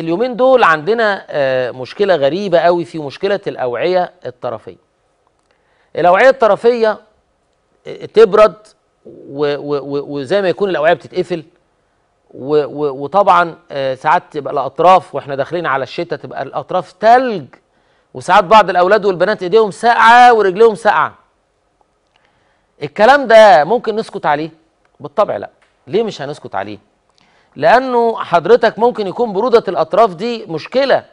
اليومين دول عندنا آه، مشكله غريبه قوي في مشكله الاوعيه الطرفيه الاوعيه الطرفيه آه، تبرد وزي ما يكون الاوعيه بتتقفل وطبعا آه، ساعات تبقى الاطراف واحنا داخلين على الشتاء تبقى الاطراف تلج وساعات بعض الاولاد والبنات ايديهم ساقعه ورجليهم ساقعه الكلام ده ممكن نسكت عليه بالطبع لا ليه مش هنسكت عليه لانه حضرتك ممكن يكون بروده الاطراف دي مشكله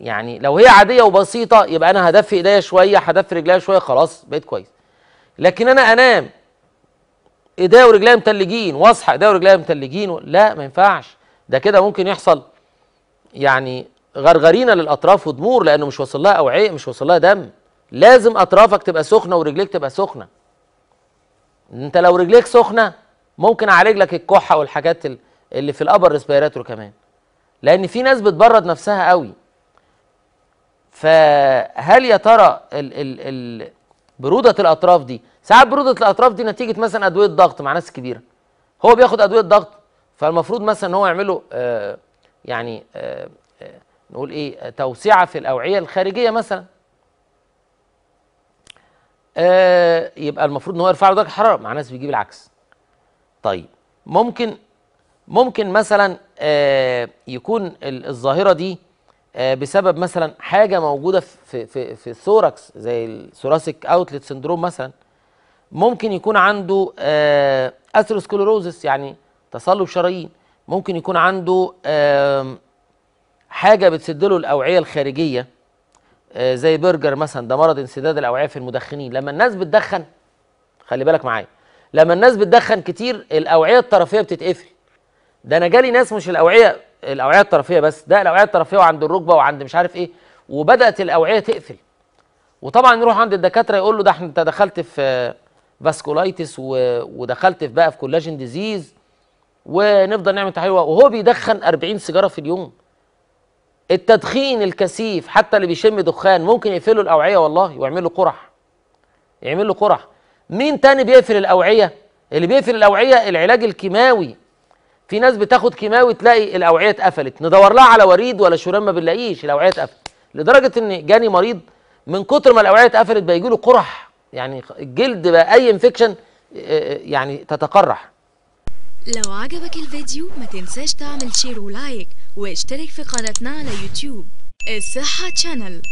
يعني لو هي عاديه وبسيطه يبقى انا هدفي ايديا شويه هدفي رجليا شويه خلاص بقيت كويس لكن انا انام ايديا ورجليا متلجين واصحى ايديا ورجليا متلجين و... لا ما ينفعش ده كده ممكن يحصل يعني غرغرينا للاطراف ودمور لانه مش واصل لها اوعيه مش واصل لها دم لازم اطرافك تبقى سخنه ورجليك تبقى سخنه انت لو رجليك سخنه ممكن اعالج لك الكحه والحاجات اللي في الابر ريسبيراتور كمان لان في ناس بتبرد نفسها قوي فهل يا ترى ال ال ال بروده الاطراف دي ساعات بروده الاطراف دي نتيجه مثلا ادويه ضغط مع ناس كبيره هو بياخد ادويه ضغط فالمفروض مثلا ان هو يعمله آه، يعني آه، آه، نقول ايه توسعه في الاوعيه الخارجيه مثلا يبقى المفروض ان هو يرفع له درجه الحراره مع ناس بيجيب العكس طيب ممكن ممكن مثلا آه، يكون الظاهره دي آه، بسبب مثلا حاجه موجوده في في في الثوركس زي الثوراسيك اوتلت سندروم مثلا ممكن يكون عنده آه، اثيروسكلوروزس يعني تصلب شرايين ممكن يكون عنده حاجه بتسد له الاوعيه الخارجيه زي برجر مثلا ده مرض انسداد الاوعيه في المدخنين لما الناس بتدخن خلي بالك معايا لما الناس بتدخن كتير الاوعيه الطرفيه بتتقفل ده انا جالي ناس مش الاوعيه الاوعيه الطرفيه بس ده الاوعيه الطرفيه وعند الركبه وعند مش عارف ايه وبدات الاوعيه تقفل وطبعا يروح عند الدكاتره يقول له ده انت دخلت في فاسكولايتس ودخلت في بقى في كولاجين ديزيز ونفضل نعمل تحاليل وهو بيدخن 40 سيجاره في اليوم التدخين الكثيف حتى اللي بيشم دخان ممكن يقفل له الاوعيه والله ويعمل له قرح يعمل له قرح مين تاني بيقفل الاوعيه اللي بيقفل الاوعيه العلاج الكيماوي في ناس بتاخد كيماوي تلاقي الاوعيه اتقفلت ندور لها على وريد ولا شريان ما بنلاقيش الاوعيه اتقفلت لدرجه ان جاني مريض من كتر ما الاوعيه اتقفلت بيجي له قرح يعني الجلد بقى اي انفكشن آه، آه، يعني تتقرح لو عجبك الفيديو ما تنساش تعمل شير ولايك واشترك في قناتنا على يوتيوب الصحه تشانل